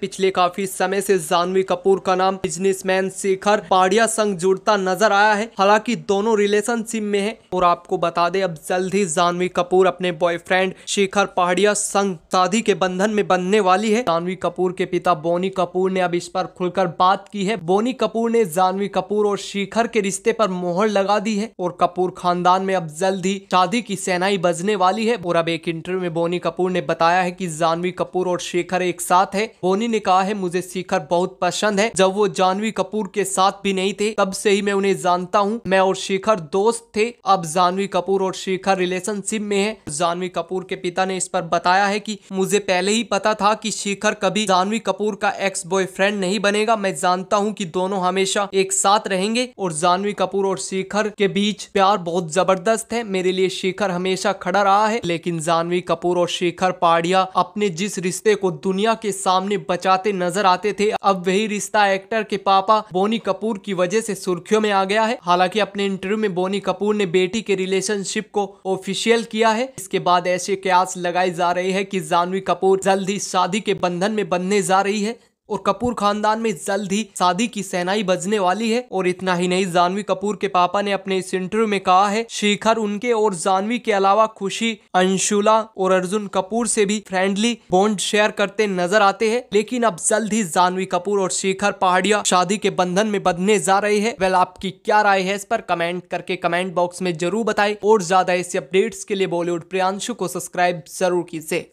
पिछले काफी समय से जानवी कपूर का नाम बिजनेसमैन शेखर पाड़िया संग जुड़ता नजर आया है हालांकि दोनों रिलेशनशिप में है और आपको बता दें अब जल्द ही जानवी कपूर अपने बॉयफ्रेंड शेखर पहाड़िया संग शादी के बंधन में बनने वाली है जानवी कपूर के पिता बोनी कपूर ने अब इस पर खुलकर बात की है बोनी कपूर ने जानवी कपूर और शेखर के रिश्ते पर मोहर लगा दी है और कपूर खानदान में अब जल्द ही शादी की सेनाई बजने वाली है और अब एक इंटरव्यू में बोनी कपूर ने बताया है की जानवी कपूर और शेखर एक साथ है बोनी धोनी ने कहा है मुझे शिखर बहुत पसंद है जब वो जानवी कपूर के साथ भी नहीं थे तब से ही मैं उन्हें जानता हूँ मैं और शिखर दोस्त थे अब जानवी कपूर और शिखर रिलेशनशिप में है जानवी कपूर के पिता ने इस पर बताया है की मुझे पहले ही पता था की शिखर कभी जानवी कपूर का एक्स बॉयफ्रेंड नहीं बनेगा मैं जानता हूँ की दोनों हमेशा एक साथ रहेंगे और जानवी कपूर और शिखर के बीच प्यार बहुत जबरदस्त है मेरे लिए शिखर हमेशा खड़ा रहा है लेकिन जानवी कपूर और शिखर पाड़िया अपने जिस रिश्ते को दुनिया के सामने बचाते नजर आते थे अब वही रिश्ता एक्टर के पापा बोनी कपूर की वजह से सुर्खियों में आ गया है हालांकि अपने इंटरव्यू में बोनी कपूर ने बेटी के रिलेशनशिप को ऑफिशियल किया है इसके बाद ऐसे कयास लगाई जा रही है की जानवी कपूर जल्द ही शादी के बंधन में बंधने जा रही है और कपूर खानदान में जल्द ही शादी की सेनाई बजने वाली है और इतना ही नहीं जानवी कपूर के पापा ने अपने इस इंटरव्यू में कहा है शिखर उनके और जानवी के अलावा खुशी अंशुला और अर्जुन कपूर से भी फ्रेंडली बॉन्ड शेयर करते नजर आते हैं लेकिन अब जल्द ही जानवी कपूर और शिखर पहाड़िया शादी के बंधन में बंधने जा रही है वेल आपकी क्या राय है इस पर कमेंट करके कमेंट बॉक्स में जरूर बताए और ज्यादा ऐसी अपडेट्स के लिए बॉलीवुड प्रियांशु को सब्सक्राइब जरूर कीजिए